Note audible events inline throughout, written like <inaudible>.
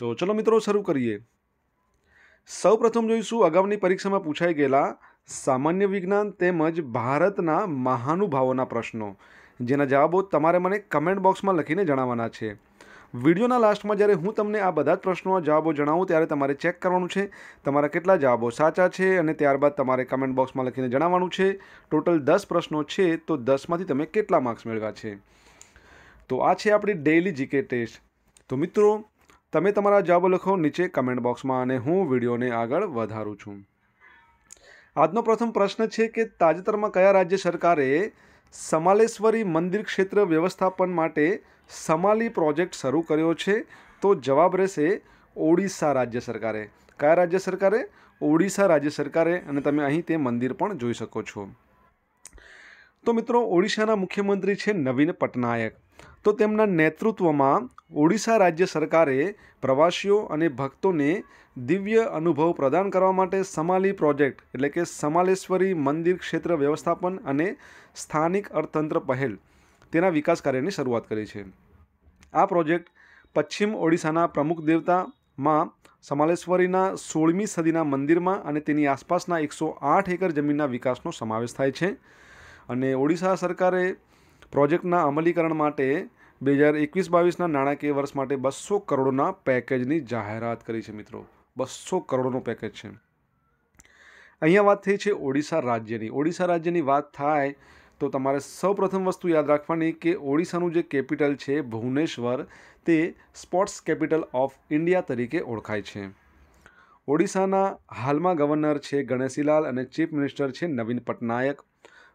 તો ચલો મિત્રો શરૂ કરીએ સૌ પ્રથમ જોઈશું અગાઉની પરીક્ષામાં પૂછાઈ ગયેલા સામાન્ય વિજ્ઞાન તેમજ ભારતના મહાનુભાવોના પ્રશ્નો જેના જવાબો તમારે મને કમેન્ટ બોક્સમાં લખીને જણાવવાના છે વિડીયોના લાસ્ટમાં જ્યારે હું તમને આ બધા જ પ્રશ્નોના જવાબો જણાવું ત્યારે તમારે ચેક કરવાનું છે તમારા કેટલા જવાબો સાચા છે અને ત્યારબાદ તમારે કમેન્ટ બોક્સમાં લખીને જણાવવાનું છે ટોટલ દસ પ્રશ્નો છે તો દસમાંથી તમે કેટલા માર્ક્સ મેળવ્યા છે તો આ છે આપણી ડેઇલી જીકે ટેસ્ટ તો મિત્રો તમે તમારા જવાબો લખો નીચે કમેન્ટ બોક્સમાં અને હું વિડીયોને આગળ વધારું છું આજનો પ્રથમ પ્રશ્ન છે કે તાજેતરમાં કયા રાજ્ય સરકારે સમાલેશ્વરી મંદિર ક્ષેત્ર વ્યવસ્થાપન માટે સમાલી પ્રોજેક્ટ શરૂ કર્યો છે તો જવાબ રહેશે ઓડિશા રાજ્ય સરકારે કયા રાજ્ય સરકારે ઓડિશા રાજ્ય સરકારે અને તમે અહીં તે મંદિર પણ જોઈ શકો છો તો મિત્રો ઓડિશાના મુખ્યમંત્રી છે નવીન પટનાયક તો તેમના નેતૃત્વમાં ઓડિશા રાજ્ય સરકારે પ્રવાસીઓ અને ભક્તોને દિવ્ય અનુભવ પ્રદાન કરવા માટે સમાલી પ્રોજેક્ટ એટલે કે સમાલેશ્વરી મંદિર ક્ષેત્ર વ્યવસ્થાપન અને સ્થાનિક અર્થતંત્ર પહેલ તેના વિકાસ કાર્યની શરૂઆત કરી છે આ પ્રોજેક્ટ પશ્ચિમ ઓડિશાના પ્રમુખ દેવતામાં સમાલેશ્વરીના સોળમી સદીના મંદિરમાં અને તેની આસપાસના એકસો આઠ એકર જમીનના વિકાસનો સમાવેશ થાય છે અને ઓડિશા સરકારે પ્રોજેક્ટના અમલીકરણ માટે બે હજાર એકવીસ બાવીસના નાણાકીય વર્ષ માટે બસો કરોડના પેકેજની જાહેરાત કરી છે મિત્રો બસો કરોડનો પેકેજ છે અહીંયા વાત થઈ છે ઓડિશા રાજ્યની ઓડિશા રાજ્યની વાત થાય તો તમારે સૌપ્રથમ વસ્તુ યાદ રાખવાની કે ઓડિશાનું જે કેપિટલ છે ભુવનેશ્વર તે સ્પોર્ટ્સ કેપિટલ ઓફ ઇન્ડિયા તરીકે ઓળખાય છે ઓડિશાના હાલમાં ગવર્નર છે ગણેશીલાલ અને ચીફ મિનિસ્ટર છે નવીન પટનાયક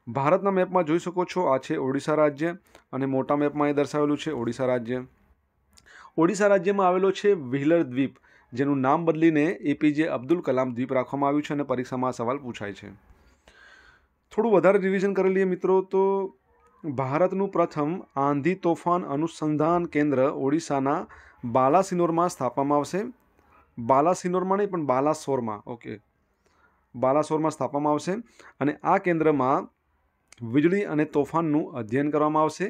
ભારતના મેપમાં જોઈ શકો છો આ છે ઓડિશા રાજ્ય અને મોટા મેપમાં એ દર્શાવેલું છે ઓડિશા રાજ્ય ઓડિશા રાજ્યમાં આવેલો છે વ્હીલર દ્વીપ જેનું નામ બદલીને એપીજે અબ્દુલ કલામ દ્વીપ રાખવામાં આવ્યું છે અને પરીક્ષામાં સવાલ પૂછાય છે થોડું વધારે રિવિઝન કરી લઈએ મિત્રો તો ભારતનું પ્રથમ આંધી તોફાન અનુસંધાન કેન્દ્ર ઓડિશાના બાલાસિનોરમાં સ્થાપવામાં આવશે બાલાસિનોરમાં નહીં પણ બાલાસોરમાં ઓકે બાલાસોરમાં સ્થાપવામાં આવશે અને આ કેન્દ્રમાં વીજળી અને તોફાનનું અધ્યયન કરવામાં આવશે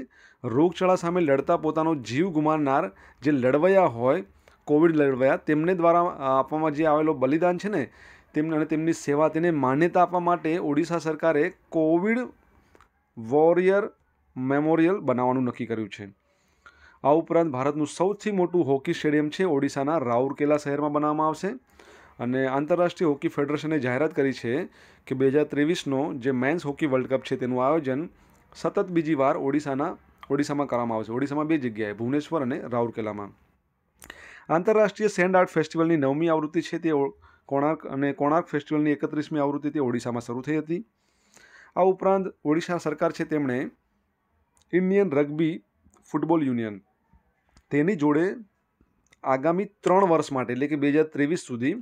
રોગચાળા સામે લડતા પોતાનો જીવ ગુમાવનાર જે લડવૈયા હોય કોવિડ લડવૈયા તેમને દ્વારા આપવામાં જે આવેલો બલિદાન છે ને તેમને અને તેમની સેવા તેને માન્યતા આપવા માટે ઓડિશા સરકારે કોવિડ વોરિયર મેમોરિયલ બનાવવાનું નક્કી કર્યું છે આ ઉપરાંત ભારતનું સૌથી મોટું હોકી સ્ટેડિયમ છે ઓડિશાના રાઉરકેલા શહેરમાં બનાવવામાં આવશે અને આંતરરાષ્ટ્રીય હોકી ફેડરેશને જાહેરાત કરી છે કે બે હજાર ત્રેવીસનો જે મેન્સ હોકી વર્લ્ડ કપ છે તેનું આયોજન સતત બીજી વાર ઓડિશાના ઓડિશામાં કરવામાં આવશે ઓડિશામાં બે જગ્યાએ ભુવનેશ્વર અને રાઉરકેલામાં આંતરરાષ્ટ્રીય સેન્ડ આર્ટ ફેસ્ટિવલની નવમી આવૃત્તિ છે તે કોણાર્ક અને કોણાર્ક ફેસ્ટિવલની એકત્રીસમી આવૃત્તિ તે ઓડિશામાં શરૂ થઈ હતી આ ઉપરાંત ઓડિશા સરકાર છે તેમણે ઇન્ડિયન રગ્બી ફૂટબોલ યુનિયન તેની જોડે આગામી ત્રણ વર્ષ માટે એટલે કે બે હજાર ત્રેવીસ સુધી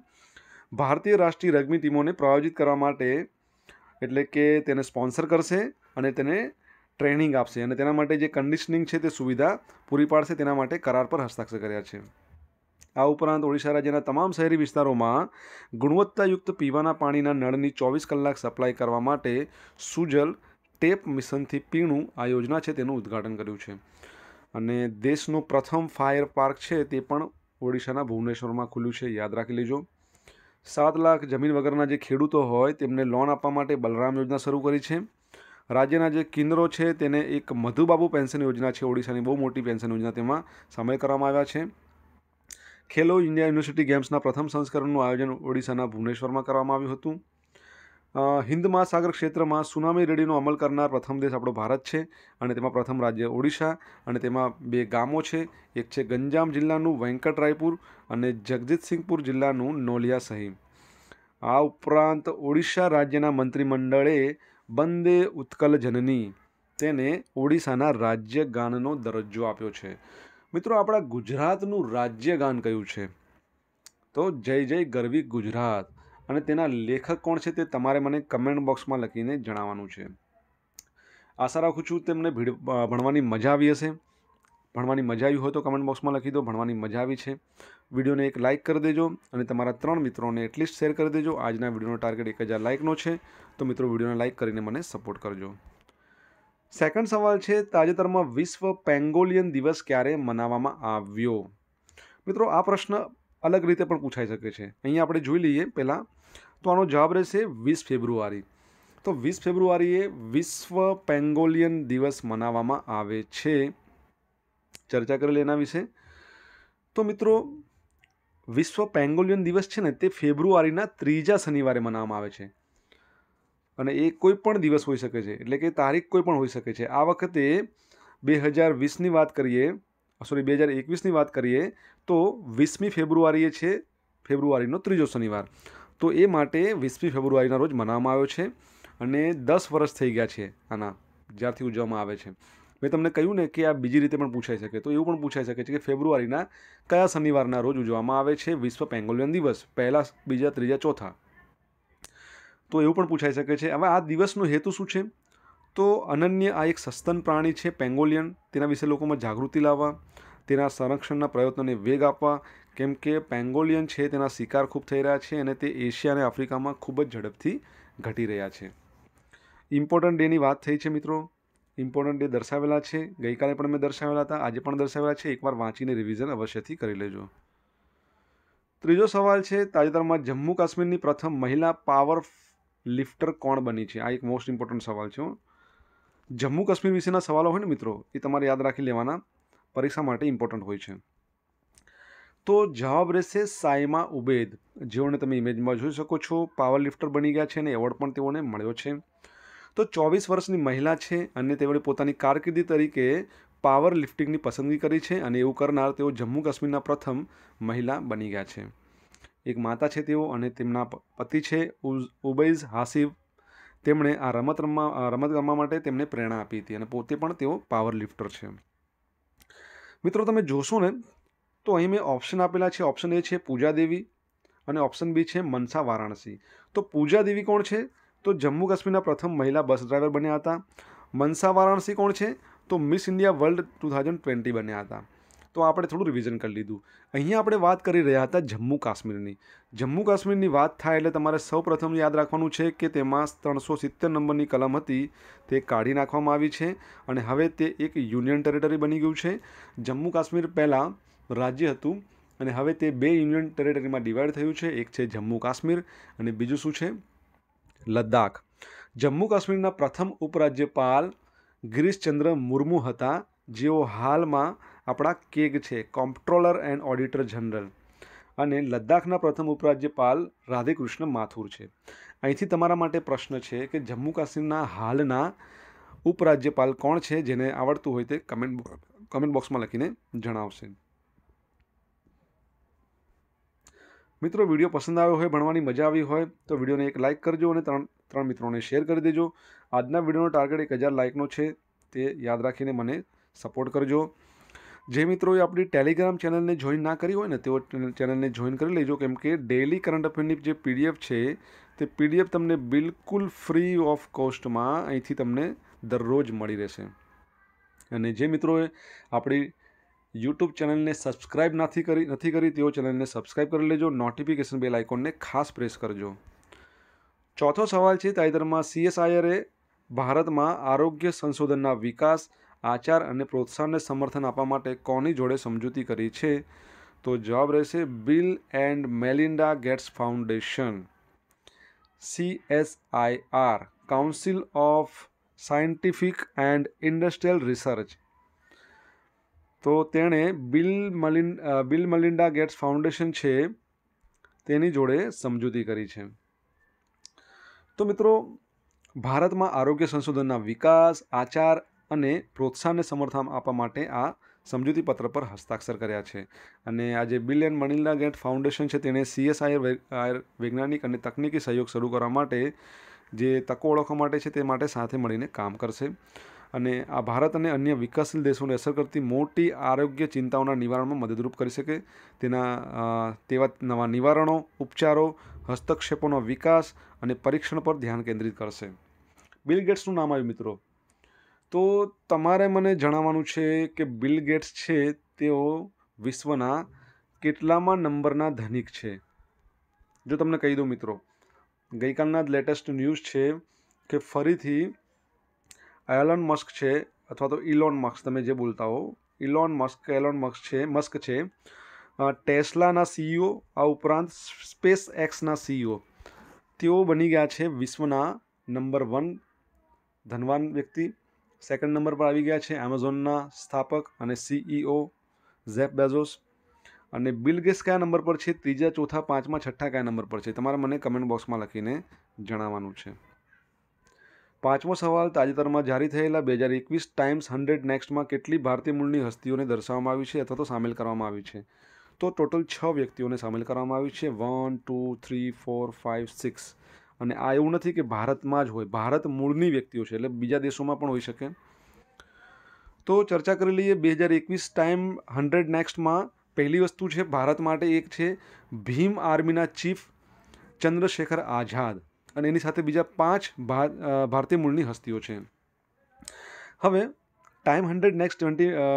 ભારતીય રાષ્ટ્રીય રગ્બી ટીમોને પ્રાયોજિત કરવા માટે એટલે કે તેને સ્પોન્સર કરશે અને તેને ટ્રેનિંગ આપશે અને તેના માટે જે કન્ડિશનિંગ છે તે સુવિધા પૂરી પાડશે તેના માટે કરાર પર હસ્તાક્ષર કર્યા છે આ ઉપરાંત ઓડિશા રાજ્યના તમામ શહેરી વિસ્તારોમાં ગુણવત્તાયુક્ત પીવાના પાણીના નળની ચોવીસ કલાક સપ્લાય કરવા માટે સુજલ ટેપ મિશનથી પીણું આ યોજના છે તેનું ઉદ્ઘાટન કર્યું છે અને દેશનો પ્રથમ ફાયર પાર્ક છે તે પણ ઓડિશાના ભુવનેશ્વરમાં ખુલ્યું છે યાદ રાખી લેજો સાત લાખ જમીન વગરના જે ખેડૂતો હોય તેમને લોન આપવા માટે બલરામ યોજના શરૂ કરી છે રાજ્યના જે કેન્દ્રો છે તેને એક મધુબાબુ પેન્શન યોજના છે ઓડિશાની બહુ મોટી પેન્શન યોજના તેમાં સામેલ કરવામાં આવ્યા છે ખેલો ઇન્ડિયા યુનિવર્સિટી ગેમ્સના પ્રથમ સંસ્કરણનું આયોજન ઓડિશાના ભુવનેશ્વરમાં કરવામાં આવ્યું હતું હિન્દ મહાસાગર ક્ષેત્રમાં સુનામી રેડીનો અમલ કરનાર પ્રથમ દેશ આપણો ભારત છે અને તેમાં પ્રથમ રાજ્ય ઓડિશા અને તેમાં બે ગામો છે એક છે ગંજામ જિલ્લાનું વેંકટરાયપુર અને જગજીતસિંહપુર જિલ્લાનું નોલિયા સહીમ આ ઉપરાંત ઓડિશા રાજ્યના મંત્રીમંડળે બંદે ઉત્કલ જનની તેને ઓડિશાના રાજ્ય ગાનનો દરજ્જો આપ્યો છે મિત્રો આપણા ગુજરાતનું રાજ્ય ગાન કયું છે તો જય જય ગરવી ગુજરાત અને તેના લેખક કોણ છે તે તમારે મને કમેન્ટ બોક્સમાં લખીને જણાવવાનું છે આશા રાખું છું તેમને ભીડ ભણવાની મજા આવી હશે ભણવાની મજા આવી હોય તો કમેન્ટ બોક્સમાં લખી દો ભણવાની મજા આવી છે વિડીયોને એક લાઇક કરી દેજો અને તમારા ત્રણ મિત્રોને એટલીસ્ટ શેર કરી દેજો આજના વિડીયોનો ટાર્ગેટ એક હજાર લાઇકનો છે તો મિત્રો વિડીયોને લાઇક કરીને મને સપોર્ટ કરજો સેકન્ડ સવાલ છે તાજેતરમાં વિશ્વ પેંગોલિયન દિવસ ક્યારે મનાવવામાં આવ્યો મિત્રો આ પ્રશ્ન અલગ રીતે પણ પૂછાઈ શકે છે અહીંયા આપણે જોઈ લઈએ પહેલાં તો આનો જવાબ રહેશે વીસ ફેબ્રુઆરી તો વીસ ફેબ્રુઆરીએ વિશ્વ પેંગોલિયન દિવસ મનાવવામાં આવે છે ચર્ચા કરેલી એના વિશે તો મિત્રો વિશ્વ પેંગોલિયન દિવસ છે ને તે ફેબ્રુઆરીના ત્રીજા શનિવારે મનાવવામાં આવે છે અને એ કોઈ પણ દિવસ હોઈ શકે છે એટલે કે તારીખ કોઈ પણ હોઈ શકે છે આ વખતે બે હજાર વીસની વાત કરીએ સોરી બે હજાર એકવીસની વાત કરીએ તો વીસમી ફેબ્રુઆરીએ છે ફેબ્રુઆરીનો ત્રીજો શનિવાર તો એ માટે વીસમી ફેબ્રુઆરીના રોજ મનાવવામાં આવ્યો છે અને દસ વર્ષ થઈ ગયા છે આના જ્યારથી ઉજવવામાં આવે છે મેં તમને કહ્યું ને કે આ બીજી રીતે પણ પૂછાઈ શકે તો એવું પણ પૂછાઈ શકે છે કે ફેબ્રુઆરીના કયા શનિવારના રોજ ઉજવવામાં આવે છે વિશ્વ પેંગોલિયન દિવસ પહેલાં બીજા ત્રીજા ચોથા તો એવું પણ પૂછાઈ શકે છે હવે આ દિવસનો હેતુ શું છે તો અનન્ય આ એક સસ્તન પ્રાણી છે પેંગોલિયન તેના વિશે લોકોમાં જાગૃતિ લાવવા તેના સંરક્ષણના પ્રયત્નોને વેગ આપવા કેમ કે પેંગોલિયન છે તેના શિકાર ખૂબ થઈ રહ્યા છે અને તે એશિયા અને આફ્રિકામાં ખૂબ જ ઝડપથી ઘટી રહ્યા છે ઇમ્પોર્ટન્ટ ડેની વાત થઈ છે મિત્રો ઇમ્પોર્ટન્ટ ડે દર્શાવેલા છે ગઈકાલે પણ મેં દર્શાવેલા હતા આજે પણ દર્શાવેલા છે એકવાર વાંચીને રિવિઝન અવશ્યથી કરી લેજો ત્રીજો સવાલ છે તાજેતરમાં જમ્મુ કાશ્મીરની પ્રથમ મહિલા પાવર લિફ્ટર કોણ બની છે આ એક મોસ્ટ ઇમ્પોર્ટન્ટ સવાલ છે જમ્મુ કાશ્મીર વિશેના સવાલો હોય ને મિત્રો એ તમારે યાદ રાખી લેવાના પરીક્ષા માટે ઇમ્પોર્ટન્ટ હોય છે તો જવાબ રહેશે સાયમા ઉબેદ જેઓને તમે ઇમેજમાં જોઈ શકો છો પાવર લિફ્ટર બની ગયા છે અને એવોર્ડ પણ તેઓને મળ્યો છે તો ચોવીસ વર્ષની મહિલા છે અને તેઓએ પોતાની કારકિર્દી તરીકે પાવર લિફ્ટિંગની પસંદગી કરી છે અને એવું કરનાર તેઓ જમ્મુ કાશ્મીરના પ્રથમ મહિલા બની ગયા છે એક માતા છે તેઓ અને તેમના પતિ છે ઉઝ ઉબૈઝ હાસિફ તેમણે આ રમત રમવા રમત રમવા માટે તેમને પ્રેરણા આપી હતી અને પોતે પણ તેઓ પાવર લિફ્ટર છે મિત્રો તમે જોશો ને તો અહીં મેં ઓપ્શન આપેલા છે ઓપ્શન એ છે પૂજા દેવી અને ઓપ્શન બી છે મનસા વારાણસી તો પૂજા દેવી કોણ છે તો જમ્મુ કાશ્મીરના પ્રથમ મહિલા બસ ડ્રાઈવર બન્યા હતા મનસા વારાણસી કોણ છે તો miss India world two thousand twenty બન્યા હતા તો આપણે થોડું રિવિઝન કરી લીધું અહીંયા આપણે વાત કરી રહ્યા હતા જમ્મુ કાશ્મીરની જમ્મુ કાશ્મીરની વાત થાય એટલે તમારે સૌપ્રથમ યાદ રાખવાનું છે કે તેમાં ત્રણસો સિત્તેર નંબરની કલમ હતી તે કાઢી નાખવામાં આવી છે અને હવે તે એક યુનિયન ટેરેટરી બની ગયું છે જમ્મુ કાશ્મીર પહેલાં રાજ્ય હતું અને હવે તે બે યુનિયન ટેરેટરીમાં ડિવાઈડ થયું છે એક છે જમ્મુ કાશ્મીર અને બીજું શું છે લદ્દાખ જમ્મુ કાશ્મીરના પ્રથમ ઉપરાજ્યપાલ ગિરીશચંદ્ર મુર્મુ હતા જેઓ હાલમાં આપણા કેગ છે કોમ્પ્ટ્રોલર એન્ડ ઓડિટર જનરલ અને લદ્દાખના પ્રથમ ઉપરાજ્યપાલ રાધેકૃષ્ણ માથુર છે અહીંથી તમારા માટે પ્રશ્ન છે કે જમ્મુ કાશ્મીરના હાલના ઉપરાજ્યપાલ કોણ છે જેને આવડતું હોય તે કમેન્ટ કમેન્ટ બોક્સમાં લખીને જણાવશે મિત્રો વિડીયો પસંદ આવ્યો હોય ભણવાની મજા આવી હોય તો વિડીયોને એક લાઇક કરજો અને ત્રણ ત્રણ મિત્રોને શેર કરી દેજો આજના વિડીયોનો ટાર્ગેટ એક હજાર લાઇકનો છે તે યાદ રાખીને મને સપોર્ટ કરજો જે મિત્રોએ આપણી ટેલિગ્રામ ચેનલને જોઈન ના કરી હોય ને તેઓ ચેનલને જોઈન કરી લેજો કેમ કે ડેલી કરંટ અફેરની જે પીડીએફ છે તે પીડીએફ તમને બિલકુલ ફ્રી ઓફ કોસ્ટમાં અહીંથી તમને દરરોજ મળી રહેશે અને જે મિત્રોએ આપણી યુટ્યુબ ચેનલને સબસ્ક્રાઈબ નથી કરી નથી કરી તેઓ ચેનલને સબસ્ક્રાઈબ કરી લેજો નોટિફિકેશન બેલ આઇકોનને ખાસ પ્રેસ કરજો ચોથો સવાલ છે તાજેતરમાં સીએસઆઈઆરએ ભારતમાં આરોગ્ય સંશોધનના વિકાસ આચાર અને પ્રોત્સાહનને સમર્થન આપવા માટે કોની જોડે સમજૂતી કરી છે તો જવાબ રહેશે Bill and Melinda Gates foundation CSIR council of scientific and industrial research તો તેણે બિલ મલિન બિલ મલિન્ડા ગેટ્સ ફાઉન્ડેશન છે તેની જોડે સમજૂતી કરી છે તો મિત્રો ભારતમાં આરોગ્ય સંશોધનના વિકાસ આચાર અને પ્રોત્સાહનને સમર્થન આપવા માટે આ સમજૂતી પત્ર પર હસ્તાક્ષર કર્યા છે અને આજે Bill and Melinda Gates foundation છે તેણે સીએસઆઈઆર વૈજ્ઞાનિક અને તકનીકી સહયોગ શરૂ કરવા માટે જે તકો ઓળખવા માટે છે તે માટે સાથે મળીને કામ કરશે અને આ ભારત અને અન્ય વિકાસશીલ દેશોને અસર કરતી મોટી આરોગ્ય ચિંતાઓના નિવારણમાં મદદરૂપ કરી શકે તેના તેવા નવા નિવારણો ઉપચારો હસ્તક્ષેપોનો વિકાસ અને પરીક્ષણ પર ધ્યાન કેન્દ્રિત કરશે બિલ ગેટ્સનું નામ આવ્યું મિત્રો તો તમારે મને જણાવવાનું છે કે બિલ ગેટ્સ છે તેઓ વિશ્વના કેટલામાં નંબરના ધનિક છે જો તમને કહી દઉં મિત્રો ગઈકાલના જ લેટેસ્ટ ન્યૂઝ છે કે ફરીથી એલોન મસ્ક છે અથવા તો ઇલોન મસ્ક તમે જે બોલતા હો ઇલોન મસ્ક એલોન મસ્ક છે મસ્ક છે ટેસ્લાના સીઈઓ આ ઉપરાંત સ્પેસ એક્સના સીઈઓ તેઓ બની ગયા છે વિશ્વના નંબર વન ધનવાન વ્યક્તિ સેકન્ડ નંબર પર આવી ગયા છે એમેઝોનના સ્થાપક અને સીઈઓ ઝેપ બેઝોસ અને બિલ ગેટ્સ કયા નંબર પર છે ત્રીજા ચોથા પાંચમા છઠ્ઠા કયા નંબર પર છે તમારે મને કમેન્ટ બોક્સમાં લખીને જણાવવાનું છે પાંચમો સવાલ તાજેતરમાં જારી થયેલા બે હજાર એકવીસ ટાઈમ્સ હંડ્રેડ નેક્સ્ટમાં કેટલી ભારતીય મૂળની હસ્તીઓને દર્શાવવામાં આવી છે અથવા તો સામેલ કરવામાં આવી છે તો ટોટલ છ વ્યક્તિઓને સામેલ કરવામાં આવી છે one two three four five six અને આ એવું નથી કે ભારતમાં જ હોય ભારત મૂળની વ્યક્તિઓ છે એટલે બીજા દેશોમાં પણ હોઈ શકે તો ચર્ચા કરી લઈએ બે હજાર એકવીસ ટાઈમ હંડ્રેડ નેક્સ્ટમાં પહેલી વસ્તુ છે ભારત માટે એક છે ભીમ આર્મીના ચીફ ચંદ્રશેખર આઝાદ અને એની સાથે બીજા પાંચ ભારતીય મૂળની હસ્તીઓ છે હવે Time hundred next twenty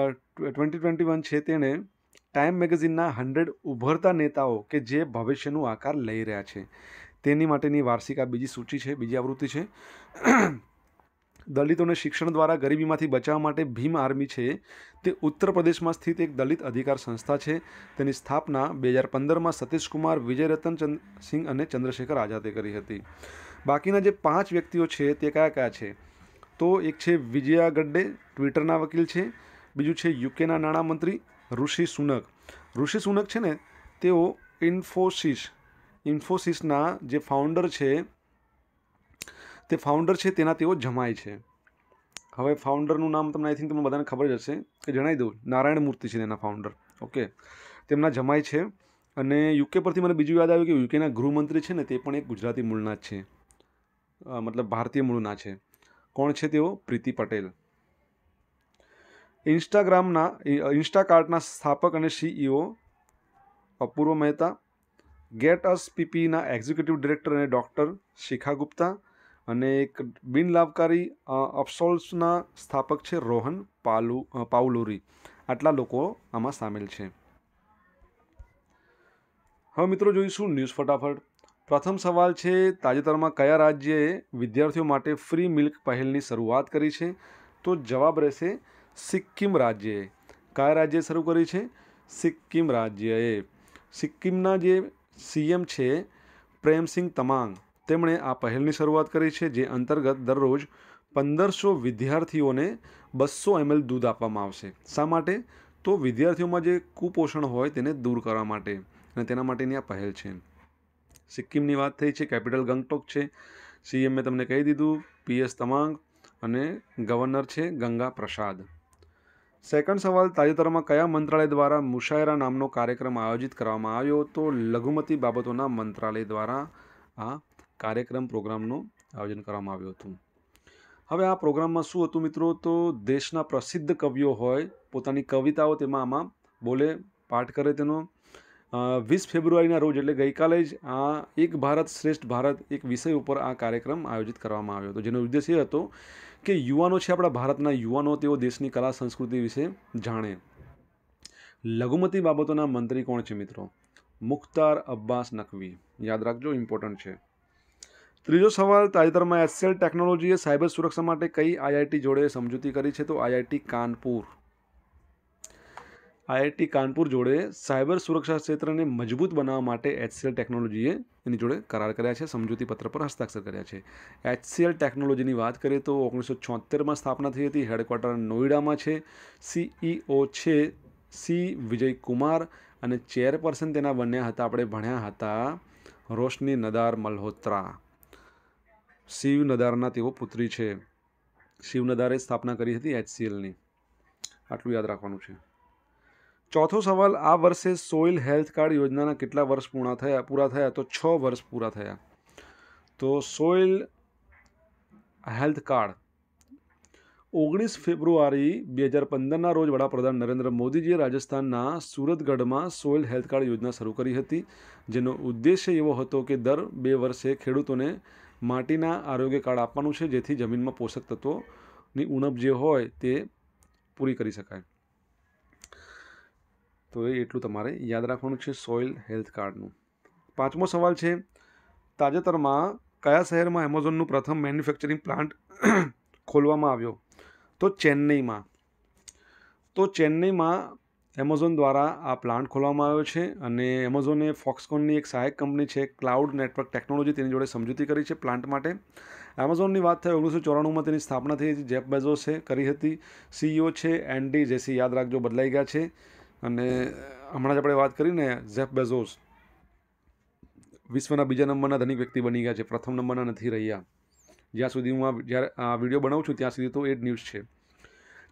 twenty twenty one છે તેણે ટાઈમ મેગેઝિનના હંડ્રેડ ઉભરતા નેતાઓ કે જે ભવિષ્યનું આકાર લઈ રહ્યા છે તેની માટેની વાર્ષિક આ બીજી સૂચિ છે બીજી આવૃત્તિ છે દલિતોને શિક્ષણ દ્વારા ગરીબીમાંથી બચાવવા માટે ભીમ આર્મી છે તે ઉત્તર પ્રદેશમાં સ્થિત એક દલિત અધિકાર સંસ્થા છે તેની સ્થાપના બે હજાર પંદરમાં સતીશકુમાર વિજય વિજયરતન સિંહ અને ચંદ્રશેખર આઝાદે કરી હતી બાકીના જે પાંચ વ્યક્તિઓ છે તે કયા કયા છે તો એક છે વિજયા ગડ્ડે ટ્વિટરના વકીલ છે બીજું છે યુકેના નાણામંત્રી ઋષિ સુનક ઋષિ સુનક છે ને તેઓ ઇન્ફોસિસ ઇન્ફોસિસના જે ફાઉન્ડર છે તે ફાઉન્ડર છે તેના તેઓ જમાય છે હવે ફાઉન્ડરનું નામ તમને આઈ થિંક તમને બધાને ખબર જ હશે કે જણાવી દઉં નારાયણ મૂર્તિ છે તેના ફાઉન્ડર ઓકે તેમના જમાય છે અને યુકે પરથી મને બીજું યાદ આવ્યું કે યુકેના ગૃહમંત્રી છે ને તે પણ એક ગુજરાતી મૂળના જ છે મતલબ ભારતીય મૂળના છે કોણ છે તેઓ પ્રીતિ પટેલ ઇન્સ્ટાગ્રામના ઇન્સ્ટાકાર્ટના સ્થાપક અને CEO e Apoorva Mehta Get Us પીપીના એક્ઝિક્યુટિવ ડિરેક્ટર અને ડૉક્ટર શિખા ગુપ્તા અને એક બિનલાભકારી અફસોલ્સના સ્થાપક છે રોહન પાલુ પાઉલુરી આટલા લોકો આમાં સામેલ છે હવે મિત્રો જોઈશું ન્યૂઝ ફટાફટ પ્રથમ સવાલ છે તાજેતરમાં કયા રાજ્યએ વિદ્યાર્થીઓ માટે ફ્રી મિલ્ક પહેલની શરૂઆત કરી છે તો જવાબ રહેશે સિક્કિમ રાજ્યએ કયા રાજ્યએ શરૂ કરી છે સિક્કિમ રાજ્યએ સિક્કિમના જે સીએમ છે પ્રેમસિંહ તમાંગ તેમણે આ પહેલની શરૂઆત કરી છે જે અંતર્ગત દરરોજ પંદરસો વિદ્યાર્થીઓને બસો એમએલ દૂધ આપવામાં આવશે શા માટે તો વિદ્યાર્થીઓમાં જે કુપોષણ હોય તેને દૂર કરવા માટે અને તેના માટેની આ પહેલ છે સિક્કિમની વાત થઈ છે કેપિટલ ગંગટોક છે સીએમ મેં તમને કહી દીધું પીએસ તમાંગ અને ગવર્નર છે ગંગા પ્રસાદ સેકન્ડ સવાલ તાજેતરમાં કયા મંત્રાલય દ્વારા મુશાયરા નામનો કાર્યક્રમ આયોજિત કરવામાં આવ્યો તો લઘુમતી બાબતોના મંત્રાલય દ્વારા આ કાર્યક્રમ પ્રોગ્રામનું આયોજન કરવામાં આવ્યું હતું હવે આ પ્રોગ્રામમાં શું હતું મિત્રો તો દેશના પ્રસિદ્ધ કવિઓ હોય પોતાની કવિતાઓ તેમાં આમાં બોલે પાઠ કરે તેનો વીસ ફેબ્રુઆરીના રોજ એટલે ગઈકાલે જ આ એક ભારત શ્રેષ્ઠ ભારત એક વિષય ઉપર આ કાર્યક્રમ આયોજિત કરવામાં આવ્યો હતો જેનો ઉદ્દેશ એ હતો કે યુવાનો છે આપણા ભારતના યુવાનો તેઓ દેશની કલા સંસ્કૃતિ વિશે જાણે લઘુમતી બાબતોના મંત્રી કોણ છે મિત્રો મુખ્તાર અબ્બાસ નકવી યાદ રાખજો ઇમ્પોર્ટન્ટ છે ત્રીજો સવાલ તાજેતરમાં એસએલ ટેકનોલોજીએ સાયબર સુરક્ષા માટે કઈ આઈઆઈટી જોડે સમજૂતી કરી છે તો આઈઆઈટી કાનપુર આઈઆઈટી કાનપુર જોડે સાયબર સુરક્ષા ક્ષેત્રને મજબૂત બનાવવા માટે એચસીએલ ટેકનોલોજીએ એની જોડે કરાર કર્યા છે સમજૂતી પત્ર પર હસ્તાક્ષર કર્યા છે એચસીએલ ટેકનોલોજીની વાત કરીએ તો ઓગણીસો છોતેરમાં સ્થાપના થઈ હતી હેડક્વાર્ટર નોઈડામાં છે સીઈઓ છે સી વિજય કુમાર અને ચેરપર્સન તેના બન્યા હતા આપણે ભણ્યા હતા રોશની નદાર મલ્હોત્રા શિવ નદારના તેઓ પુત્રી છે શિવ નદારે સ્થાપના કરી હતી એચસીએલની આટલું યાદ રાખવાનું છે ચોથો સવાલ આ વર્ષે સોઇલ હેલ્થ કાર્ડ યોજનાના કેટલા વર્ષ પૂર્ણ થયા પૂરા થયા તો છ વર્ષ પૂરા થયા તો સોઇલ હેલ્થ કાર્ડ ઓગણીસ ફેબ્રુઆરી બે હજાર પંદરના રોજ વડાપ્રધાન નરેન્દ્ર મોદીજીએ રાજસ્થાનના સુરતગઢમાં સોઇલ હેલ્થ કાર્ડ યોજના શરૂ કરી હતી જેનો ઉદ્દેશ્ય એવો હતો કે દર બે વર્ષે ખેડૂતોને માટીના આરોગ્ય કાર્ડ આપવાનું છે જેથી જમીનમાં પોષક તત્વોની ઉણપ જે હોય તે પૂરી કરી શકાય તો એ એટલું તમારે યાદ રાખવાનું છે સોઇલ હેલ્થ કાર્ડનું પાંચમો સવાલ છે તાજેતરમાં કયા શહેરમાં એમેઝોનનું પ્રથમ મેન્યુફેક્ચરિંગ પ્લાન્ટ <coughs> ખોલવામાં આવ્યો તો ચેન્નઈમાં તો ચેન્નઈમાં એમેઝોન દ્વારા આ પ્લાન્ટ ખોલવામાં આવ્યો છે અને એમેઝોને ફોક્સકોનની એક સહાયક કંપની છે ક્લાઉડ નેટવર્ક ટેકનોલોજી તેની જોડે સમજૂતી કરી છે પ્લાન્ટ માટે એમેઝોનની વાત થાય ઓગણીસો ચોરાણુંમાં તેની સ્થાપના થઈ હતી જેફ બેઝોસે કરી હતી સીઈઓ છે એન્ડી જેસી યાદ રાખજો બદલાઈ ગયા છે અને હમણાં જ આપણે વાત કરીને ઝેફ બેઝોસ વિશ્વના બીજા નંબરના ધનિક વ્યક્તિ બની ગયા છે પ્રથમ નંબરના નથી રહ્યા જ્યાં સુધી હું આ જ્યારે આ વિડીયો બનાવું છું ત્યાં સુધી તો એ જ ન્યૂઝ છે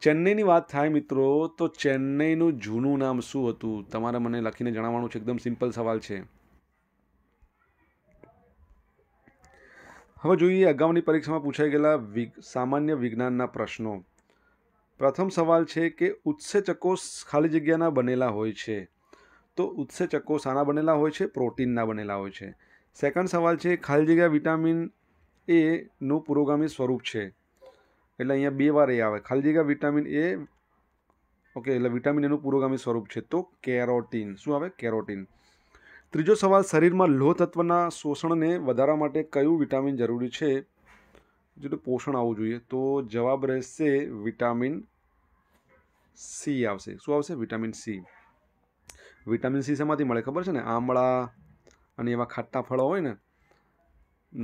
ચેન્નઈની વાત થાય મિત્રો તો ચેન્નઈનું જૂનું નામ શું હતું તમારે મને લખીને જણાવવાનું છે એકદમ સિમ્પલ સવાલ છે હવે જોઈએ અગાઉની પરીક્ષામાં પૂછાઈ ગયેલા સામાન્ય વિજ્ઞાનના પ્રશ્નો પ્રથમ સવાલ છે કે ઉત્સેચકો ખાલી જગ્યાના બનેલા હોય છે તો ઉત્સેચકો શાના બનેલા હોય છે પ્રોટીનના બનેલા હોય છે સેકન્ડ સવાલ છે ખાલી જગ્યા વિટામિન એનું પુરોગામી સ્વરૂપ છે એટલે અહીંયા બે વાર એ આવે ખાલી જગ્યા વિટામિન એ ઓકે એટલે વિટામિન એનું પુરોગામી સ્વરૂપ છે તો કેરોટીન શું આવે કેરોટીન ત્રીજો સવાલ શરીરમાં લોહ તત્વના શોષણને વધારવા માટે કયું વિટામિન જરૂરી છે જે પોષણ આવવું જોઈએ તો જવાબ રહેશે વિટામિન સી આવશે શું આવશે વિટામિન સી વિટામિન સી શેમાંથી મળે ખબર છે ને આમળા અને એવા ખાટા ફળો હોય ને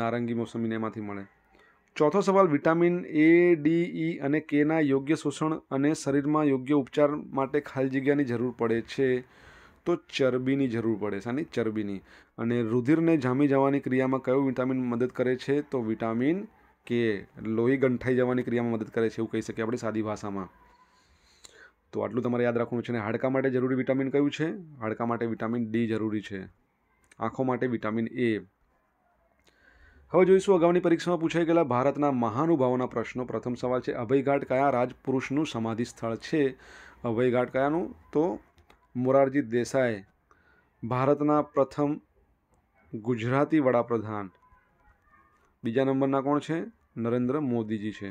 નારંગી મોસમીને એમાંથી મળે ચોથો સવાલ વિટામિન એ ડી ઈ અને કેના યોગ્ય શોષણ અને શરીરમાં યોગ્ય ઉપચાર માટે ખાલી જગ્યાની જરૂર પડે છે તો ચરબીની જરૂર પડે શાની ચરબીની અને રુધિરને જામી જવાની ક્રિયામાં કયો વિટામિન મદદ કરે છે તો વિટામિન કે લોહી ગંઠાઈ જવાની ક્રિયામાં મદદ કરે છે એવું કહી શકીએ આપણે સાદી ભાષામાં તો આટલું તમારે યાદ રાખવાનું છે અને હાડકાં માટે જરૂરી વિટામિન કયું છે હાડકાં માટે વિટામિન ડી જરૂરી છે આંખો માટે વિટામિન એ હવે જોઈશું અગાઉની પરીક્ષામાં પૂછાઈ ગયેલા ભારતના મહાનુભાવોના પ્રશ્નો પ્રથમ સવાલ છે અભયઘાટ કયા રાજપુરુષનું સમાધિ સ્થળ છે અભયઘાટ કયાનું તો મોરારજી દેસાઈ ભારતના પ્રથમ ગુજરાતી વડાપ્રધાન બીજા નંબરના કોણ છે નરેન્દ્ર મોદીજી છે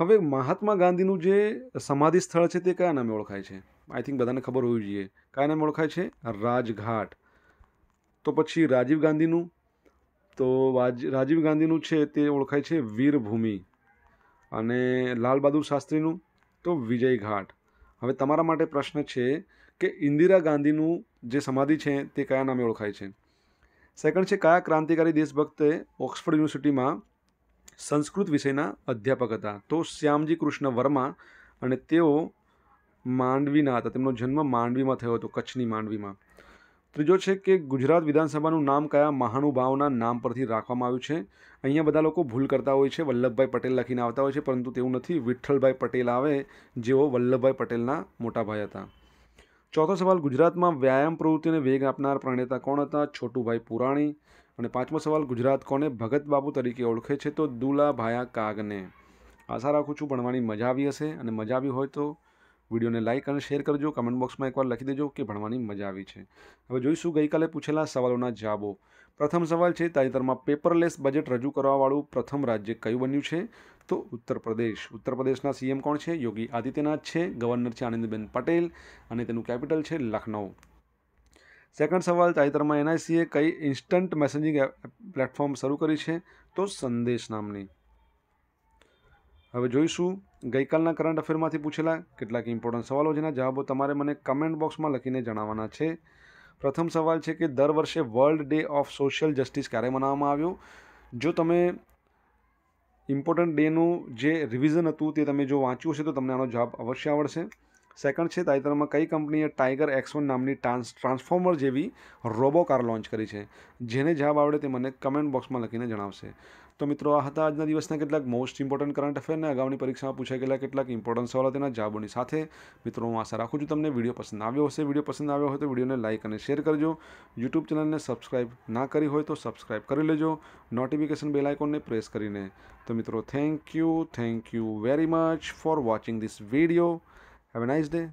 હવે મહાત્મા ગાંધીનું જે સમાધિ સ્થળ છે તે કયા નામે ઓળખાય છે આઈ થિંક બધાને ખબર હોવી જોઈએ કયા નામે ઓળખાય છે રાજઘાટ તો પછી રાજીવ ગાંધીનું તો રાજીવ ગાંધીનું છે તે ઓળખાય છે વીરભૂમિ અને લાલ બહાદુર શાસ્ત્રીનું તો વિજયઘાટ હવે તમારા માટે પ્રશ્ન છે કે ઇન્દિરા ગાંધીનું જે સમાધિ છે તે કયા નામે ઓળખાય છે સેકન્ડ છે કયા ક્રાંતિકારી દેશભક્તે ઓક્સફર્ડ યુનિવર્સિટીમાં સંસ્કૃત વિષયના અધ્યાપક હતા તો શ્યામજી કૃષ્ણ વર્મા અને તેઓ માંડવીના હતા તેમનો જન્મ માંડવીમાં થયો હતો કચ્છની માંડવીમાં ત્રીજો છે કે ગુજરાત વિધાનસભાનું નામ કયા મહાનુભાવના નામ પરથી રાખવામાં આવ્યું છે અહીંયા બધા લોકો ભૂલ કરતા હોય છે વલ્લભભાઈ પટેલ લખીને આવતા હોય છે પરંતુ તેવું નથી વિઠ્ઠલભાઈ પટેલ આવે જેઓ વલ્લભભાઈ પટેલના મોટાભાઈ હતા ચોથો સવાલ ગુજરાતમાં વ્યાયામ પ્રવૃત્તિને વેગ આપનાર પ્રણેતા કોણ હતા છોટુભાઈ પુરાણી અને પાંચમો સવાલ ગુજરાત કોને ભગત બાબુ તરીકે ઓળખે છે તો દુલા ભાયા કાગને આશા રાખું છું ભણવાની મજા આવી હશે અને મજા આવી હોય તો વિડીયોને લાઇક અને શેર કરજો કમેન્ટ બોક્સમાં એકવાર લખી દેજો કે ભણવાની મજા આવી છે હવે જોઈશું ગઈકાલે પૂછેલા સવાલોના જવાબો પ્રથમ સવાલ છે તાજેતરમાં પેપરલેસ બજેટ રજૂ કરવાવાળું પ્રથમ રાજ્ય કયું બન્યું છે તો ઉત્તર પ્રદેશ ઉત્તર પ્રદેશના સીએમ કોણ છે યોગી આદિત્યનાથ છે ગવર્નર છે આનંદબેન પટેલ અને તેનું કેપિટલ છે લખનૌ સેકન્ડ સવાલ તાજેતરમાં એનઆઈસીએ કઈ ઇન્સ્ટન્ટ મેસેજિંગ પ્લેટફોર્મ શરૂ કરી છે તો સંદેશ નામની હવે જોઈશું ગઈકાલના કરંટ અફેરમાંથી પૂછેલા કેટલાક ઇમ્પોર્ટન્ટ સવાલો જેના જવાબો તમારે મને કમેન્ટ બોક્સમાં લખીને જણાવવાના છે પ્રથમ સવાલ છે કે દર વર્ષે World Day of Social Justice ક્યારે મનાવવામાં આવ્યો જો તમે ઇમ્પોર્ટન્ટ ડેનું જે રિવિઝન હતું તે તમે જો વાંચ્યું હશે તો તમને આનો જવાબ અવશ્ય આવડશે સેકન્ડ છે તાજેતરમાં કઈ કંપનીએ ટાઈગર એક્સ વન નામની ટ્રાન્સફોર્મર જેવી રોબો કાર લોન્ચ કરી છે જેને જવાબ આવડે તે મને કમેન્ટ બોક્સમાં લખીને જણાવશે તો મિત્રો આ હતા આજના દિવસના કેટલાક મોસ્ટ ઇમ્પોર્ટન્ટ કરંટ અફેરને અગાઉની પરીક્ષામાં પૂછાઈ ગયેલા કેટલાક ઇમ્પોર્ટન્ટ સવાલો તેના જવાબોની સાથે મિત્રો હું આશા રાખું છું તમને વિડીયો પસંદ આવ્યો હશે વિડીયો પસંદ આવ્યો હોય તો વિડીયોને લાઇક અને શેર કરજો યુટ્યુબ ચેનલને સબસ્ક્રાઇબ ના કરી હોય તો સબસ્ક્રાઇબ કરી લેજો નોટિફિકેશન બેલ આઇકોનને પ્રેસ કરીને તો મિત્રો thank you thank you very much for watching this video Have a nice day.